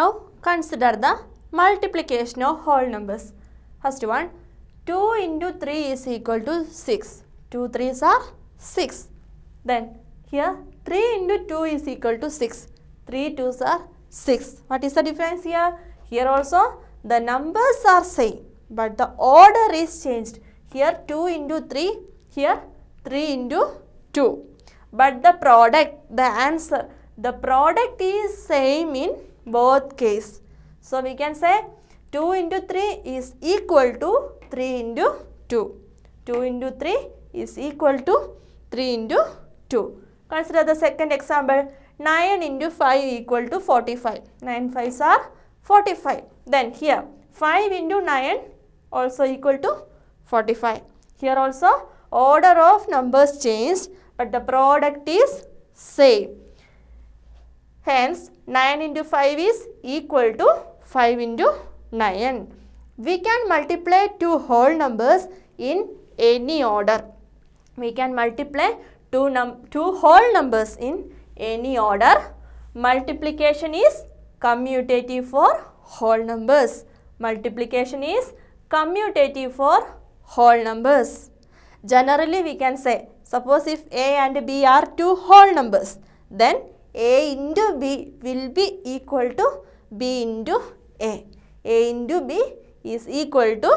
Now consider the multiplication of whole numbers. First one, 2 into 3 is equal to 6. 2 3s are 6. Then here 3 into 2 is equal to 6. 3 2s are 6. What is the difference here? Here also the numbers are same but the order is changed. Here 2 into 3, here 3 into 2. But the product, the answer, the product is same in both case. So we can say 2 into 3 is equal to 3 into 2. 2 into 3 is equal to 3 into 2. Consider the second example 9 into 5 equal to 45. 9 5s are 45. Then here 5 into 9 also equal to 45. Here also order of numbers changed but the product is same. Hence 9 into 5 is equal to 5 into 9. We can multiply two whole numbers in any order. We can multiply two, two whole numbers in any order. Multiplication is commutative for whole numbers. Multiplication is commutative for whole numbers. Generally we can say, suppose if A and B are two whole numbers, then a into B will be equal to B into A. A into B is equal to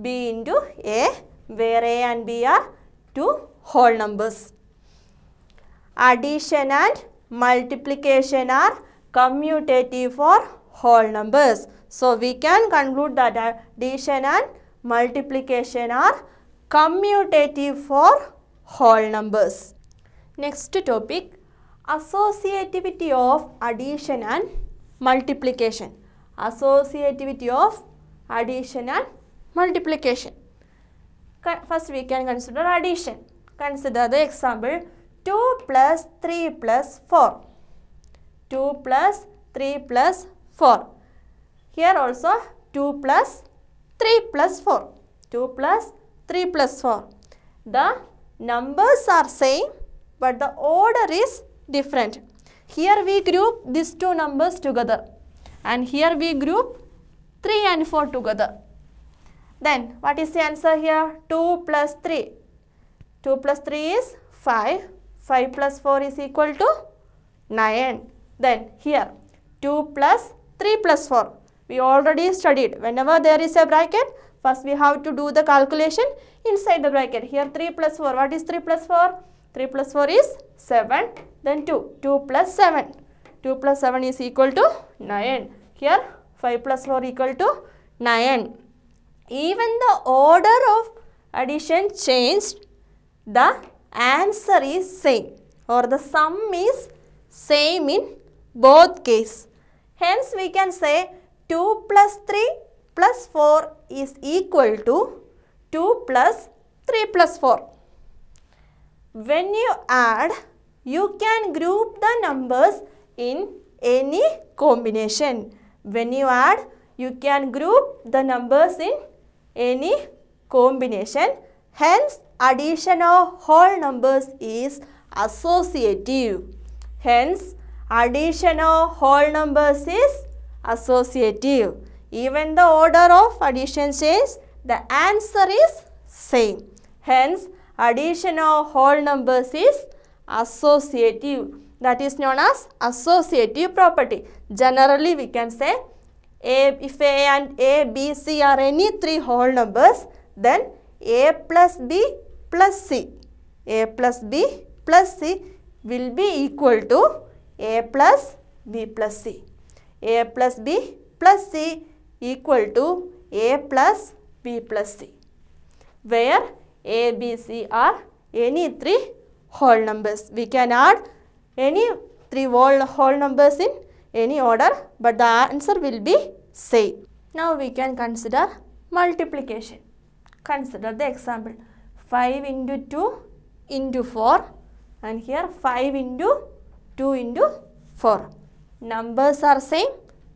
B into A where A and B are two whole numbers. Addition and multiplication are commutative for whole numbers. So, we can conclude that addition and multiplication are commutative for whole numbers. Next topic associativity of addition and multiplication. Associativity of addition and multiplication. First we can consider addition. Consider the example 2 plus 3 plus 4. 2 plus 3 plus 4. Here also 2 plus 3 plus 4. 2 plus 3 plus 4. The numbers are same but the order is different. Here we group these two numbers together and here we group 3 and 4 together. Then what is the answer here? 2 plus 3. 2 plus 3 is 5. 5 plus 4 is equal to 9. Then here 2 plus 3 plus 4. We already studied whenever there is a bracket first we have to do the calculation inside the bracket. Here 3 plus 4. What is 3 plus 4? 3 plus 4 is 7. Then 2. 2 plus 7. 2 plus 7 is equal to 9. Here 5 plus 4 equal to 9. Even the order of addition changed, the answer is same or the sum is same in both case. Hence we can say 2 plus 3 plus 4 is equal to 2 plus 3 plus 4. When you add you can group the numbers in any combination. When you add, you can group the numbers in any combination. Hence, addition of whole numbers is associative. Hence, addition of whole numbers is associative. Even the order of addition changes, the answer is same. Hence, addition of whole numbers is associative that is known as associative property. Generally we can say a, if A and A, B, C are any three whole numbers then A plus B plus C, A plus B plus C will be equal to A plus B plus C. A plus B plus C equal to A plus B plus C where A, B, C are any three whole numbers. We can add any three whole, whole numbers in any order but the answer will be same. Now we can consider multiplication. Consider the example 5 into 2 into 4 and here 5 into 2 into 4. Numbers are same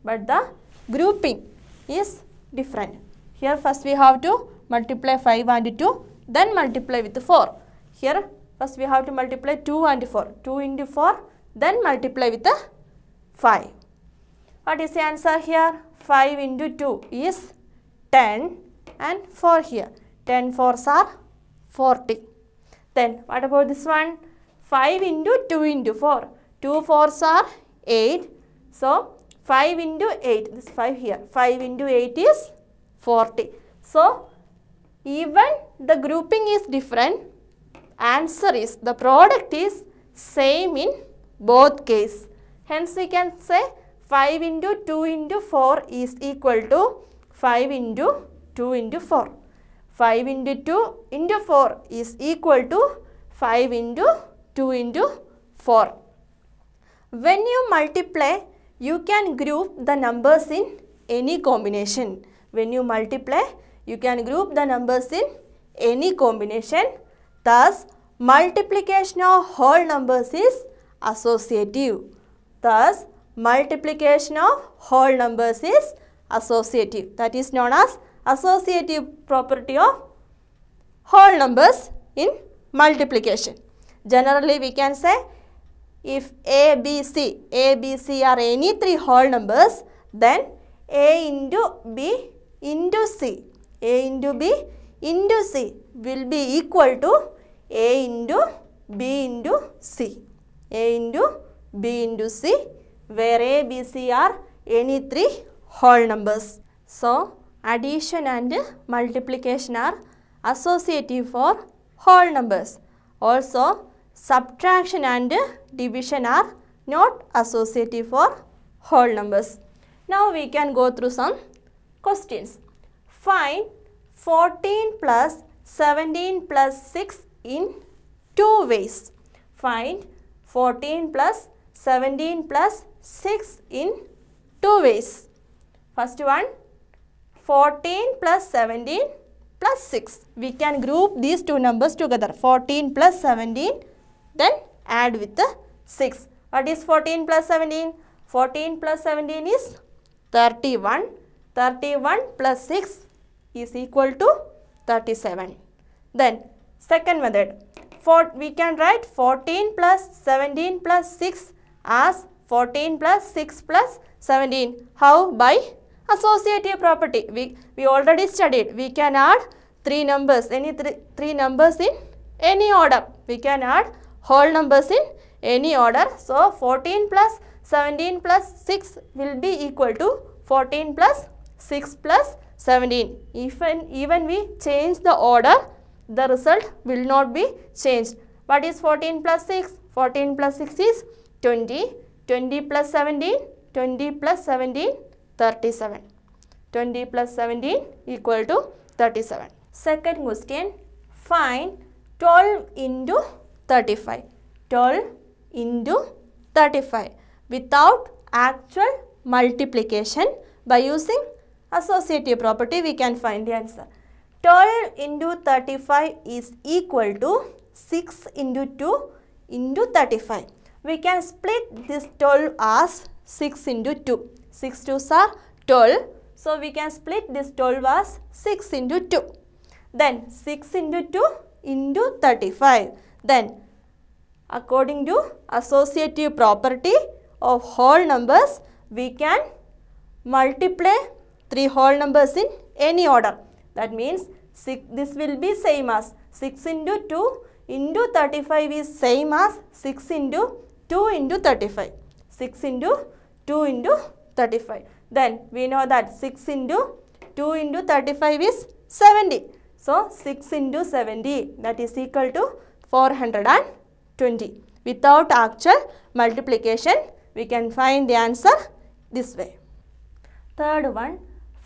but the grouping is different. Here first we have to multiply 5 and 2 then multiply with 4. Here First we have to multiply 2 and 4. 2 into 4 then multiply with the 5. What is the answer here? 5 into 2 is 10 and 4 here. 10 fours are 40. Then what about this one? 5 into 2 into 4. 2 fours are 8. So 5 into 8. This 5 here. 5 into 8 is 40. So even the grouping is different answer is the product is same in both case. Hence we can say 5 into 2 into 4 is equal to 5 into 2 into 4. 5 into 2 into 4 is equal to 5 into 2 into 4. When you multiply, you can group the numbers in any combination. When you multiply, you can group the numbers in any combination Thus, multiplication of whole numbers is associative. Thus, multiplication of whole numbers is associative. That is known as associative property of whole numbers in multiplication. Generally, we can say if A, B, C, A, B, C are any three whole numbers, then A into B into C, A into B into C will be equal to A into B into C. A into B into C where A, B, C are any three whole numbers. So, addition and multiplication are associative for whole numbers. Also, subtraction and division are not associative for whole numbers. Now, we can go through some questions. Find 14 plus 17 plus 6 in two ways. Find 14 plus 17 plus 6 in two ways. First one 14 plus 17 plus 6. We can group these two numbers together. 14 plus 17 then add with the 6. What is 14 plus 17? 14 plus 17 is 31. 31 plus 6 is equal to 37. Then second method, for, we can write 14 plus 17 plus 6 as 14 plus 6 plus 17. How? By associative property. We, we already studied. We can add 3 numbers, any three, 3 numbers in any order. We can add whole numbers in any order. So, 14 plus 17 plus 6 will be equal to 14 plus 6 plus 17. Even, even we change the order, the result will not be changed. What is 14 plus 6? 14 plus 6 is 20. 20 plus 17, 20 plus 17, 37. 20 plus 17 equal to 37. Second question, find 12 into 35. 12 into 35 without actual multiplication by using associative property, we can find the answer. 12 into 35 is equal to 6 into 2 into 35. We can split this 12 as 6 into 2. 6 2s are 12. So, we can split this 12 as 6 into 2. Then 6 into 2 into 35. Then according to associative property of whole numbers, we can multiply three whole numbers in any order. That means six, this will be same as 6 into 2 into 35 is same as 6 into 2 into 35. 6 into 2 into 35. Then we know that 6 into 2 into 35 is 70. So 6 into 70 that is equal to 420. Without actual multiplication we can find the answer this way. Third one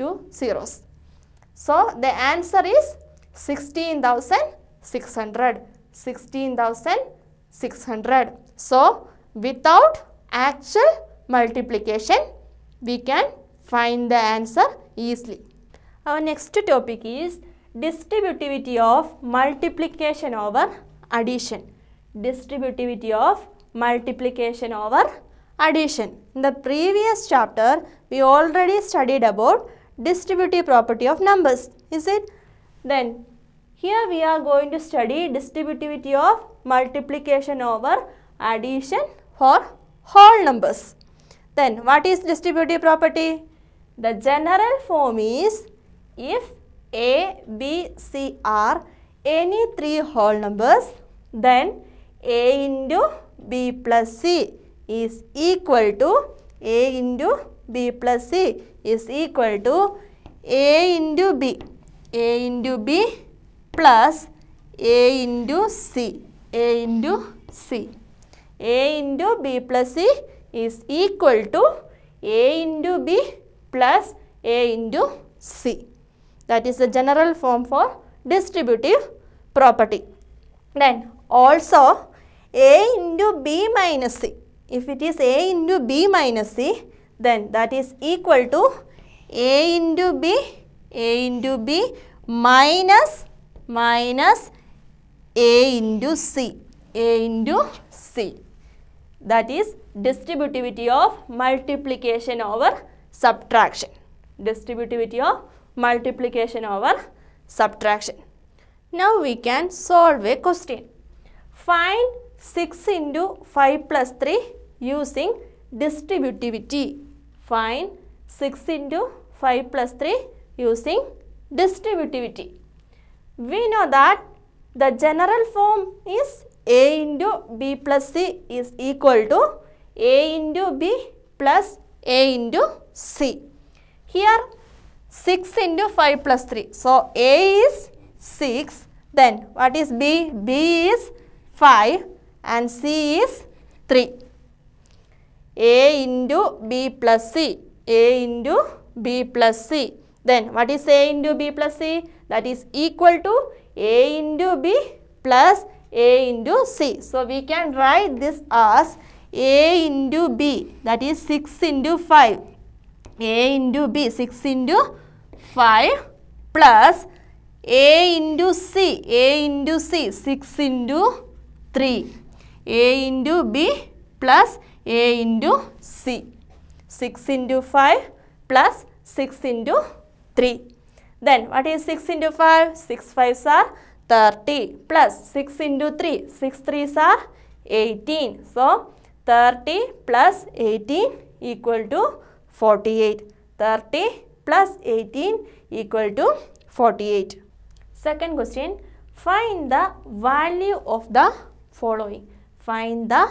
two zeros. So the answer is 16,600. 16,600. So without actual multiplication, we can find the answer easily. Our next topic is distributivity of multiplication over addition. Distributivity of multiplication over addition. In the previous chapter, we already studied about distributive property of numbers, is it? Then here we are going to study distributivity of multiplication over addition for whole numbers. Then what is distributive property? The general form is if A, B, C are any three whole numbers, then A into B plus C is equal to A into B plus C is equal to A into B. A into B plus A into C. A into C. A into B plus C is equal to A into B plus A into C. That is the general form for distributive property. Then also A into B minus C. If it is A into B minus C, then that is equal to A into B, A into B minus, minus A into C, A into C. That is distributivity of multiplication over subtraction. Distributivity of multiplication over subtraction. Now we can solve a question. Find 6 into 5 plus 3 using distributivity find 6 into 5 plus 3 using distributivity. We know that the general form is A into B plus C is equal to A into B plus A into C. Here 6 into 5 plus 3. So A is 6. Then what is B? B is 5 and C is 3. A into B plus C. A into B plus C. Then what is A into B plus C? That is equal to A into B plus A into C. So we can write this as A into B that is 6 into 5. A into B 6 into 5 plus A into C A into C 6 into 3. A into B plus a into C. 6 into 5 plus 6 into 3. Then what is 6 into 5? 6 5s are 30 plus 6 into 3. 6 3s are 18. So 30 plus 18 equal to 48. 30 plus 18 equal to 48. Second question, find the value of the following. Find the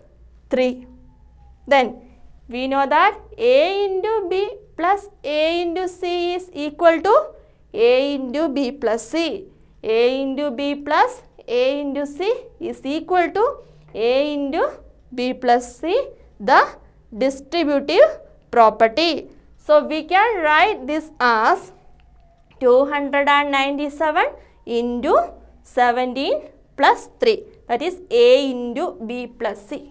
3. Then we know that A into B plus A into C is equal to A into B plus C. A into B plus A into C is equal to A into B plus C, the distributive property. So, we can write this as 297 into 17 plus 3 that is A into B plus C.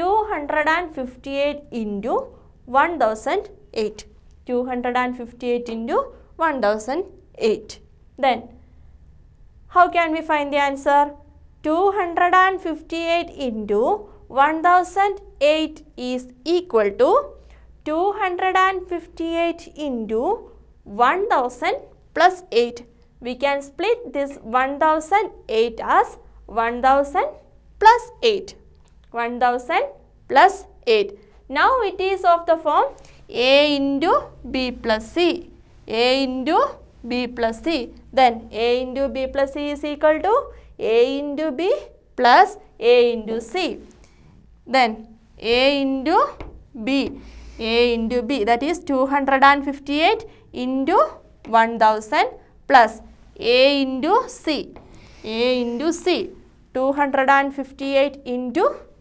258 into 1008. 258 into 1008. Then, how can we find the answer? 258 into 1008 is equal to 258 into 1000 plus 8. We can split this 1008 as 1000 plus 8. 1000 plus 8. Now it is of the form A into B plus C. A into B plus C. Then A into B plus C is equal to A into B plus A into C. Then A into B. A into B that is 258 into 1000 plus A into C. A into C 258 into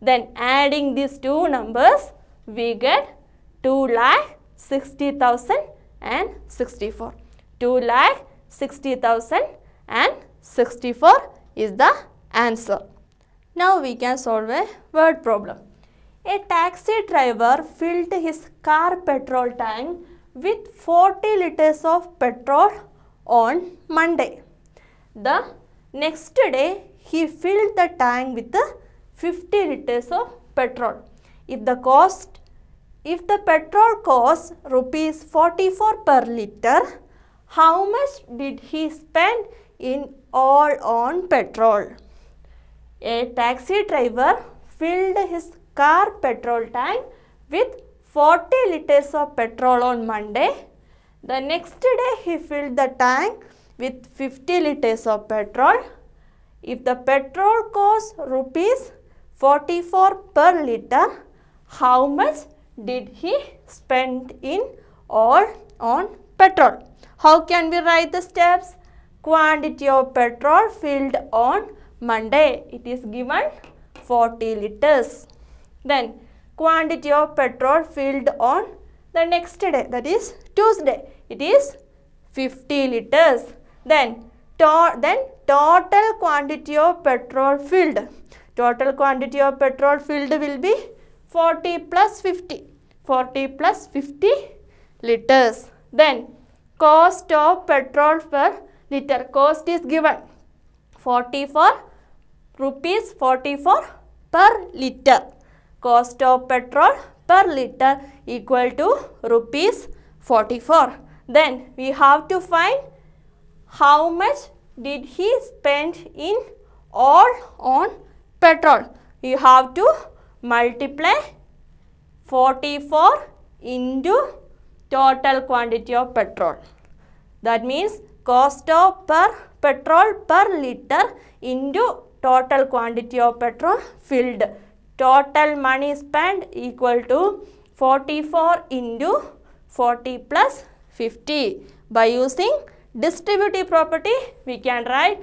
Then adding these two numbers, we get 2 lakh 60,000 and 64. 2 lakh 60,000 and 64 is the answer. Now we can solve a word problem. A taxi driver filled his car petrol tank with 40 liters of petrol on Monday. The next day he filled the tank with the 50 liters of petrol. If the cost, if the petrol cost rupees 44 per liter, how much did he spend in all on petrol? A taxi driver filled his car petrol tank with 40 liters of petrol on Monday. The next day he filled the tank with 50 liters of petrol. If the petrol costs rupees 44 per litre, how much did he spend in or on petrol? How can we write the steps? Quantity of petrol filled on Monday. It is given 40 liters. Then quantity of petrol filled on the next day that is Tuesday. It is 50 liters. Then, to then total quantity of petrol filled. Total quantity of petrol filled will be 40 plus 50. 40 plus 50 liters. Then cost of petrol per liter. Cost is given forty four rupees 44 per liter. Cost of petrol per liter equal to rupees 44. Then we have to find how much did he spend in all on petrol. You have to multiply 44 into total quantity of petrol. That means cost of per petrol per liter into total quantity of petrol filled. Total money spent equal to 44 into 40 plus 50. By using distributive property, we can write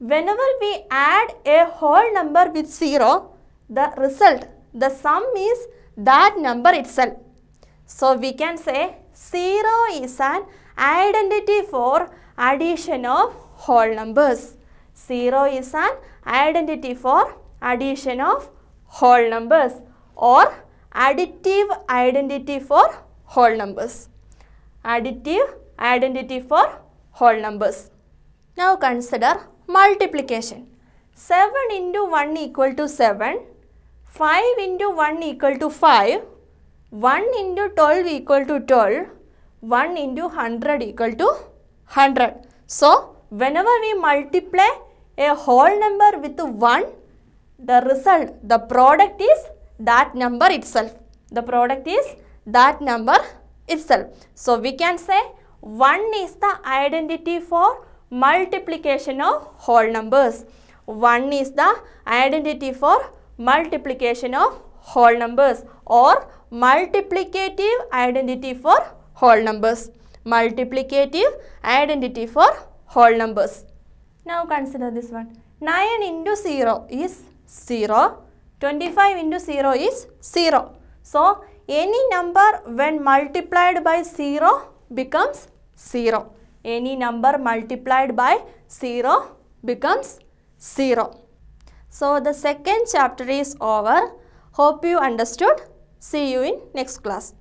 whenever we add a whole number with 0, the result, the sum is that number itself. So we can say 0 is an identity for addition of whole numbers. 0 is an identity for addition of whole numbers or additive identity for whole numbers. Additive identity for whole numbers. Now consider multiplication. 7 into 1 equal to 7, 5 into 1 equal to 5, 1 into 12 equal to 12, 1 into 100 equal to 100. So, whenever we multiply a whole number with 1, the result, the product is that number itself. The product is that number itself. So, we can say 1 is the identity for multiplication of whole numbers. 1 is the identity for multiplication of whole numbers or multiplicative identity for whole numbers. Multiplicative identity for whole numbers. Now consider this one. 9 into 0 is 0. 25 into 0 is 0. So, any number when multiplied by 0 becomes 0 any number multiplied by 0 becomes 0. So the second chapter is over. Hope you understood. See you in next class.